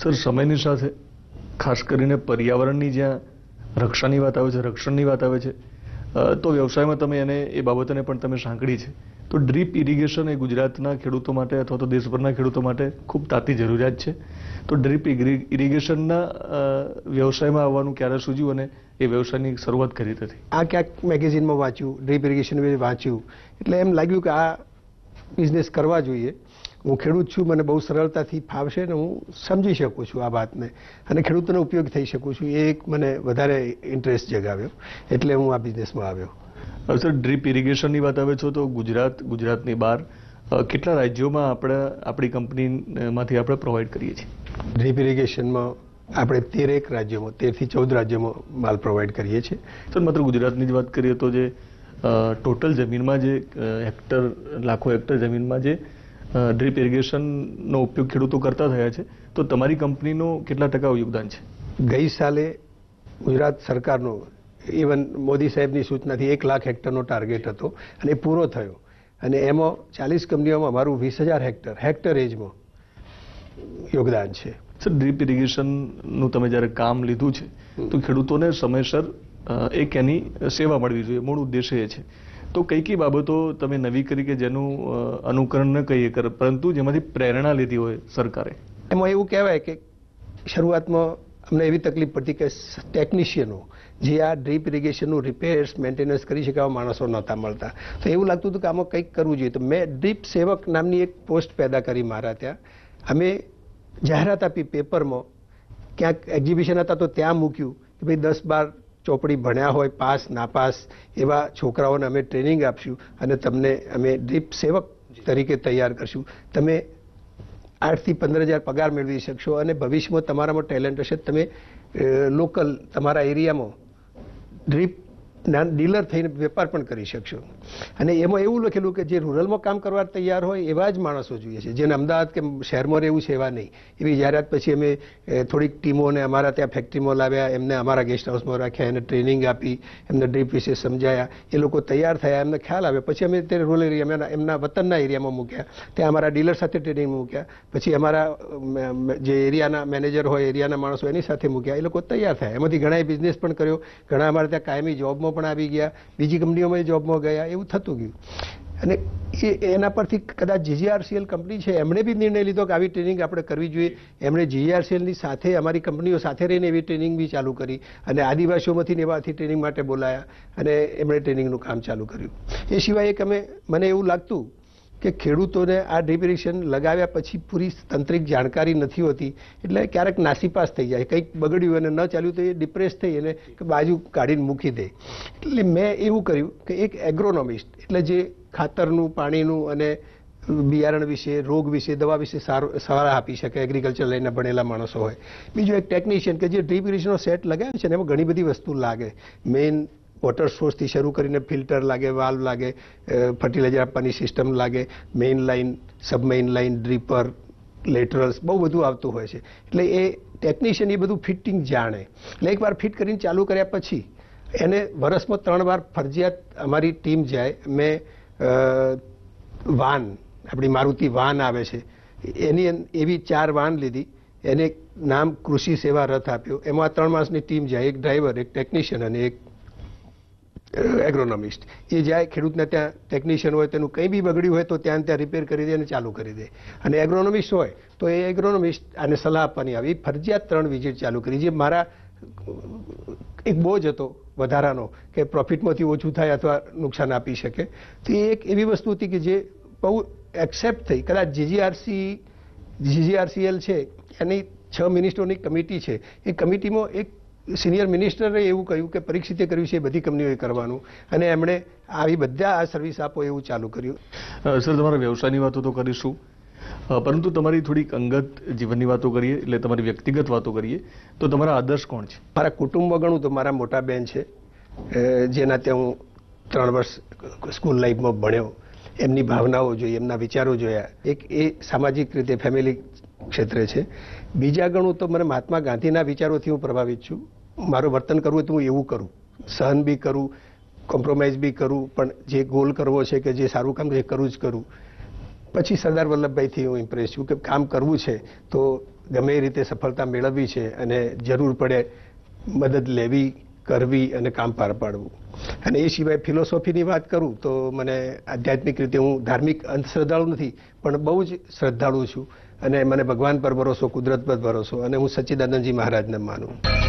sir સમયની સાથે ખાસ કરીને પર્યાવરણની જ્યાં રક્ષાની વાત આવે છે રક્ષણની વાત આવે છે તો વ્યવસાયમાં તમે એને એ બાબતોને પણ તમે સાંકળી છે તો ડ્રીપ ઇરિગેશન એ ગુજરાતના ખેડૂતો માટે અથવા તો દેશભરના ખેડૂતો માટે ખૂબ તાતી જરૂરિયાત છે તો ડ્રીપ ઇરિગેશનના વ્યવસાયમાં આવવાનું ક્યારે સૂજ્યું અને એ વ્યવસાયની શરૂઆત કરી હતી આ ક્યાંક મેગેઝિનમાં વાંચ્યું ડ્રીપ ઇરિગેશન વાંચ્યું એટલે એમ લાગ્યું કે આ બિઝનેસ કરવા જોઈએ હું ખેડૂત છું મને બહુ સરળતાથી ફાવશે ને હું સમજી શકું છું આ વાતને અને ખેડૂતોનો ઉપયોગ થઈ શકું છું એ એક મને વધારે ઇન્ટરેસ્ટ જગાવ્યો એટલે હું આ બિઝનેસમાં આવ્યો સર ડ્રીપ ઇરિગેશનની વાત આવે છો તો ગુજરાત ગુજરાતની બહાર કેટલા રાજ્યોમાં આપણે આપણી કંપનીમાંથી આપણે પ્રોવાઈડ કરીએ છીએ ડ્રીપ ઇરિગેશનમાં આપણે તેરેક રાજ્યોમાં તેરથી ચૌદ રાજ્યોમાં માલ પ્રોવાઈડ કરીએ છીએ સર માત્ર ગુજરાતની જ વાત કરીએ તો જે ટોટલ જમીનમાં જે હેક્ટર લાખો હેક્ટર જમીનમાં જે ડ્રીપ ઇરિગેશનનો ઉપયોગ ખેડૂતો કરતા થયા છે તો તમારી કંપનીનો કેટલા ટકા યોગદાન છે ગઈ સાલે ગુજરાત સરકારનો ઇવન મોદી સાહેબની સૂચનાથી એક લાખ હેક્ટરનો ટાર્ગેટ હતો અને પૂરો થયો અને એમાં ચાલીસ કંપનીઓમાં અમારું વીસ હજાર હેક્ટર હેક્ટર એજમાં યોગદાન છે સર ડ્રીપ ઇરિગેશનનું તમે જ્યારે કામ લીધું છે તો ખેડૂતોને સમયસર એક એની સેવા મળવી જોઈએ મૂળ ઉદ્દેશ એ છે તો કઈ કઈ બાબતો તમે નવી કરી કે જેનું અનુકરણ ન કહીએ કર પરંતુ જેમાંથી પ્રેરણા લીધી હોય સરકારે એમાં એવું કહેવાય કે શરૂઆતમાં અમને એવી તકલીફ પડતી કે ટેકનિશિયનો જે આ ડ્રીપ ઇરિગેશનનું રિપેર્સ મેન્ટેનન્સ કરી શકે એવા માણસો નહોતા મળતા તો એવું લાગતું હતું કે આમાં કંઈક કરવું જોઈએ તો મેં ડ્રીપ સેવક નામની એક પોસ્ટ પેદા કરી મારા ત્યાં અમે જાહેરાત આપી પેપરમાં ક્યાંક એક્ઝિબિશન હતા તો ત્યાં મૂક્યું કે ભાઈ દસ બાર ચોપડી ભણ્યા હોય પાસ નાપાસ એવા છોકરાઓને અમે ટ્રેનિંગ આપશું અને તમને અમે ડ્રીપ સેવક તરીકે તૈયાર કરશું તમે આઠથી પંદર હજાર પગાર મેળવી શકશો અને ભવિષ્યમાં તમારામાં ટેલેન્ટ હશે તમે લોકલ તમારા એરિયામાં ડ્રીપ નાન ડીલર થઈને વેપાર પણ કરી શકશો અને એમાં એવું લખેલું કે જે રૂરલમાં કામ કરવા તૈયાર હોય એવા જ માણસો જોઈએ છે જેને અમદાવાદ કે શહેરમાં રહેવું છે એવા નહીં એવી જાહેરાત પછી અમે થોડીક ટીમોને અમારા ત્યાં ફેક્ટરીમાં લાવ્યા એમને અમારા ગેસ્ટ હાઉસમાં રાખ્યા એને ટ્રેનિંગ આપી એમને ડ્રીપ વિશે સમજાયા એ લોકો તૈયાર થયા એમને ખ્યાલ આવ્યો પછી અમે તે રૂરલ એરિયામાં એમના વતનના એરિયામાં મૂક્યા ત્યાં અમારા ડીલર સાથે ટ્રેનિંગ મૂક્યા પછી અમારા જે એરિયાના મેનેજર હોય એરિયાના માણસો એની સાથે મૂક્યા એ લોકો તૈયાર થયા એમાંથી ઘણાએ બિઝનેસ પણ કર્યો ઘણા અમારે ત્યાં કાયમી જોબમાં પણ આવી ગયા બીજી કંપનીઓમાં જોબમાં ગયા એવું થતું ગયું અને એ એના પરથી કદાચ જીજીઆરસીએલ કંપની છે એમણે બી નિર્ણય લીધો કે આવી ટ્રેનિંગ આપણે કરવી જોઈએ એમણે જીજીઆરસીએલની સાથે અમારી કંપનીઓ સાથે રહીને એવી ટ્રેનિંગ બી ચાલુ કરી અને આદિવાસીઓમાંથી એવાથી ટ્રેનિંગ માટે બોલાયા અને એમણે ટ્રેનિંગનું કામ ચાલુ કર્યું એ સિવાય એક અમે મને એવું લાગતું કે ખેડૂતોને આ ડ્રીપ ઇરિગેશન લગાવ્યા પછી પૂરી તંત્રિક જાણકારી નથી હોતી એટલે ક્યારેક નાસીપાસ થઈ જાય કંઈક બગડ્યું અને ન ચાલ્યું તો એ ડિપ્રેસ થઈ અને બાજુ કાઢીને મૂકી દે એટલે મેં એવું કર્યું કે એક એગ્રોનોમિસ્ટ એટલે જે ખાતરનું પાણીનું અને બિયારણ વિશે રોગ વિશે દવા વિશે સારો સવારા આપી શકે એગ્રીકલ્ચર લઈને ભણેલા માણસો હોય બીજો એક ટેકનિશિયન કે જે ડ્રીપ ઇરિગેશનનો સેટ લગાવ્યો છે ને એમાં ઘણી બધી વસ્તુ લાગે મેઇન વોટર સોર્સથી શરૂ કરીને ફિલ્ટર લાગે વાલ્વ લાગે ફર્ટિલાઇઝર આપવાની સિસ્ટમ લાગે main line submain line dripper laterals બહુ બધું આવતું હોય છે એટલે એ ટેકનિશિયન એ બધું ફિટિંગ જાણે એટલે એકવાર ફિટ કરીને ચાલુ કર્યા પછી એને વરસમાં ત્રણ વાર ફરજિયાત અમારી ટીમ જાય મેં વાન આપણી મારુતિ વાન આવે છે એની એવી ચાર વાન લીધી એને નામ કૃષિ સેવા રથ આપ્યો એમાં ત્રણ માસની ટીમ જાય એક ડ્રાઈવર એક ટેકનિશિયન અને એક એગ્રોનોમિસ્ટ એ જાય ખેડૂતને ત્યાં ટેકનિશિયન હોય તેનું કંઈ બી બગડ્યું હોય તો ત્યાં ત્યાં રિપેર કરી દે અને ચાલુ કરી દે અને એગ્રોનોમિસ્ટ હોય તો એ એગ્રોનોમિસ્ટ આને સલાહ આપવાની આવી ફરજિયાત ત્રણ વિઝિટ ચાલુ કરી જે મારા એક બોજ હતો વધારાનો કે પ્રોફિટમાંથી ઓછું થાય અથવા નુકસાન આપી શકે તો એ એક એવી વસ્તુ હતી કે જે બહુ એક્સેપ્ટ થઈ કદાચ જીજીઆરસી જીજીઆરસીએલ છે એની છ મિનિસ્ટરોની કમિટી છે એ કમિટીમાં એક સિનિયર મિનિસ્ટરે એવું કહ્યું કે પરીક્ષિતે કર્યું છે એ બધી કંપનીઓએ કરવાનું અને એમણે આવી બધા આ સર્વિસ આપો એવું ચાલુ કર્યું સર તમારા વ્યવસાયની વાતો તો કરીશું પરંતુ તમારી થોડીક અંગત જીવનની વાતો કરીએ એટલે તમારી વ્યક્તિગત વાતો કરીએ તો તમારા આદર્શ કોણ છે મારા કુટુંબ ગણું તો મારા મોટા બેન છે જેના ત્યાં હું ત્રણ વર્ષ સ્કૂલ લાઈફમાં ભણ્યો એમની ભાવનાઓ જોઈ એમના વિચારો જોયા એક એ સામાજિક રીતે ફેમિલી ક્ષેત્રે છે બીજા ગણું તો મને મહાત્મા ગાંધીના વિચારોથી હું પ્રભાવિત છું મારું વર્તન કરવું તો હું એવું કરું સહન બી કરું કોમ્પ્રોમાઇઝ બી કરું પણ જે ગોલ કરવો છે કે જે સારું કામ છે કરું જ કરું પછી સરદાર વલ્લભભાઈથી હું ઇમ્પ્રેસ છું કે કામ કરવું છે તો ગમે એ રીતે સફળતા મેળવવી છે અને જરૂર પડે મદદ લેવી કરવી અને કામ પાર પાડવું અને એ સિવાય ફિલોસોફીની વાત કરું તો મને આધ્યાત્મિક રીતે હું ધાર્મિક અંધશ્રદ્ધાળુ નથી પણ બહુ જ શ્રદ્ધાળુ છું અને મને ભગવાન પર ભરોસો કુદરત પર ભરોસો અને હું સચ્ચિદાનંદજી મહારાજને માનું